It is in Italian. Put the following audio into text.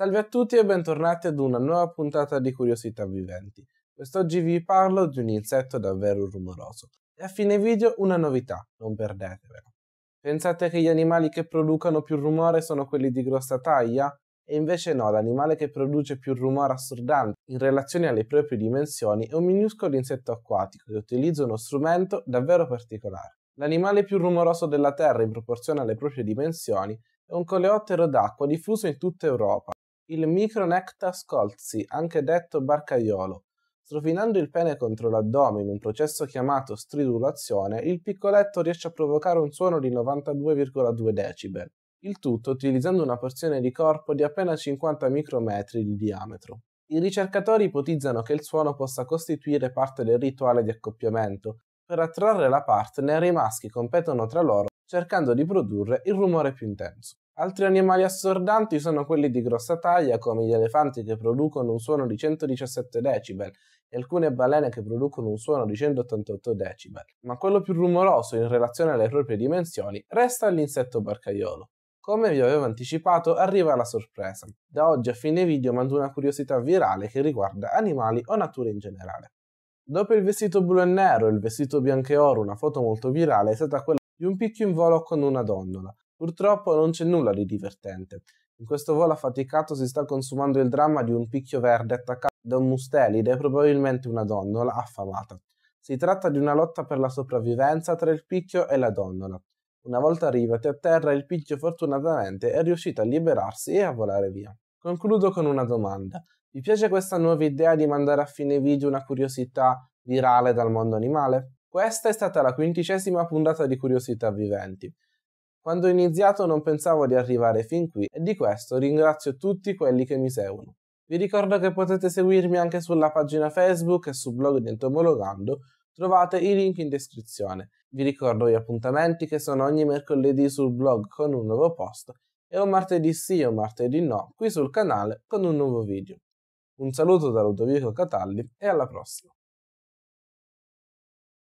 Salve a tutti e bentornati ad una nuova puntata di Curiosità Viventi. Quest'oggi vi parlo di un insetto davvero rumoroso. E a fine video una novità, non perdetevela. Pensate che gli animali che producono più rumore sono quelli di grossa taglia? E invece no, l'animale che produce più rumore assordante in relazione alle proprie dimensioni è un minuscolo insetto acquatico che utilizza uno strumento davvero particolare. L'animale più rumoroso della Terra in proporzione alle proprie dimensioni è un coleottero d'acqua diffuso in tutta Europa il micronecta Scolzi, anche detto barcaiolo. Strofinando il pene contro l'addome in un processo chiamato stridulazione, il piccoletto riesce a provocare un suono di 92,2 decibel, il tutto utilizzando una porzione di corpo di appena 50 micrometri di diametro. I ricercatori ipotizzano che il suono possa costituire parte del rituale di accoppiamento. Per attrarre la partner, i maschi competono tra loro cercando di produrre il rumore più intenso. Altri animali assordanti sono quelli di grossa taglia, come gli elefanti che producono un suono di 117 decibel e alcune balene che producono un suono di 188 decibel, ma quello più rumoroso in relazione alle proprie dimensioni resta l'insetto barcaiolo. Come vi avevo anticipato, arriva la sorpresa. Da oggi a fine video mando una curiosità virale che riguarda animali o natura in generale. Dopo il vestito blu e nero e il vestito bianco e oro, una foto molto virale è stata quella di un picchio in volo con una donnola. Purtroppo non c'è nulla di divertente. In questo volo affaticato si sta consumando il dramma di un picchio verde attaccato da un mustelide e probabilmente una donnola affamata. Si tratta di una lotta per la sopravvivenza tra il picchio e la donnola. Una volta arrivati a terra, il picchio fortunatamente è riuscito a liberarsi e a volare via. Concludo con una domanda. Vi piace questa nuova idea di mandare a fine video una curiosità virale dal mondo animale? Questa è stata la quindicesima puntata di Curiosità Viventi. Quando ho iniziato non pensavo di arrivare fin qui e di questo ringrazio tutti quelli che mi seguono. Vi ricordo che potete seguirmi anche sulla pagina Facebook e sul blog di Entomologando, trovate i link in descrizione. Vi ricordo gli appuntamenti che sono ogni mercoledì sul blog con un nuovo post e un martedì sì o martedì no qui sul canale con un nuovo video. Un saluto da Ludovico Catalli e alla prossima!